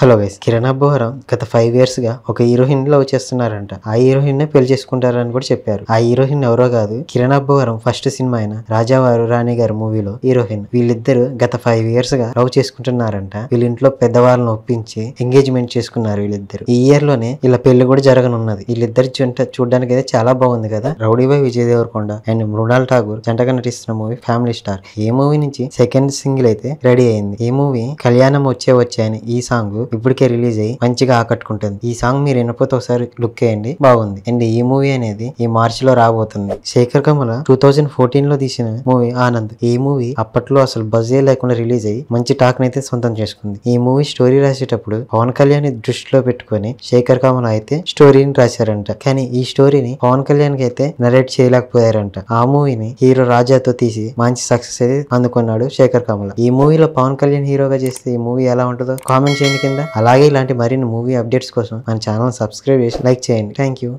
hello vice Kiran అబ్బోహరం గత five years గా ఒక హీరోయిన్ లవ్ చేస్తున్నారంట ఆ హీరోయిన్ నే పెళ్లి చేసుకుంటారని కూడా చెప్పారు ఆ హీరోయిన్ ఎవరో కాదు కిరణ్ అబ్బోహరం ఫస్ట్ సినిమా అయిన రాజావారు రాణి గారు మూవీలో హీరోయిన్ వీళ్ళిద్దరు గత ఫైవ్ ఇయర్స్ గా లవ్ చేసుకుంటున్నారంట వీళ్ళ ఇంట్లో పెద్దవాళ్ళని ఒప్పించి ఎంగేజ్మెంట్ చేసుకున్నారు వీళ్ళిద్దరు ఈ ఇయర్ లోనే ఇలా పెళ్లి కూడా జరగనున్నది వీళ్ళిద్దరు జంట చూడడానికి అయితే చాలా బాగుంది కదా రౌడీబాయ్ విజయ్ దేవరకొండ అండ్ మృణాల్ ఠాగూర్ జంటగా నటిస్తున్న మూవీ ఫ్యామిలీ స్టార్ ఏ మూవీ నుంచి సెకండ్ సింగిల్ అయితే రెడీ అయింది ఈ మూవీ కళ్యాణం వచ్చే వచ్చే అని ఈ సాంగ్ ఇప్పటికే రిలీజ్ అయ్యి మంచిగా ఆకట్టుకుంటుంది ఈ సాంగ్ మీరు వినపోతే ఒకసారి లుక్ వేయండి బాగుంది అండ్ ఈ మూవీ అనేది ఈ మార్చ్ లో రాబోతుంది Shekhar Kammula two thousand fourteen లో తీసిన మూవీ ఆనంద్ ఈ మూవీ అప్పట్లో అసలు బజే లేకుండా రిలీజ్ అయ్యి మంచి టాక్ నైతే సొంతం చేసుకుంది ఈ మూవీ స్టోరీ రాసేటప్పుడు పవన్ కళ్యాణ్ దృష్టిలో పెట్టుకుని శేఖర్ కమల అయితే స్టోరీని రాశారంట కానీ ఈ స్టోరీని పవన్ కళ్యాణ్ కి అయితే నరేట్ చేయలేకపోయారంట ఆ మూవీని హీరో రాజాతో తీసి మంచి సక్సెస్ అయితే అందుకున్నాడు శేఖర్ కమల ఈ మూవీలో పవన్ కళ్యాణ్ హీరోగా చేస్తే ఈ మూవీ ఎలా ఉంటుందో కామెంట్ చేయండి కింద కదా అలాగే ఇలాంటి మరిన్ని మూవీ అప్డేట్స్ కోసం మన ఛానల్ సబ్స్క్రైబ్ చేసి లైక్ చేయండి థ్యాంక్ యూ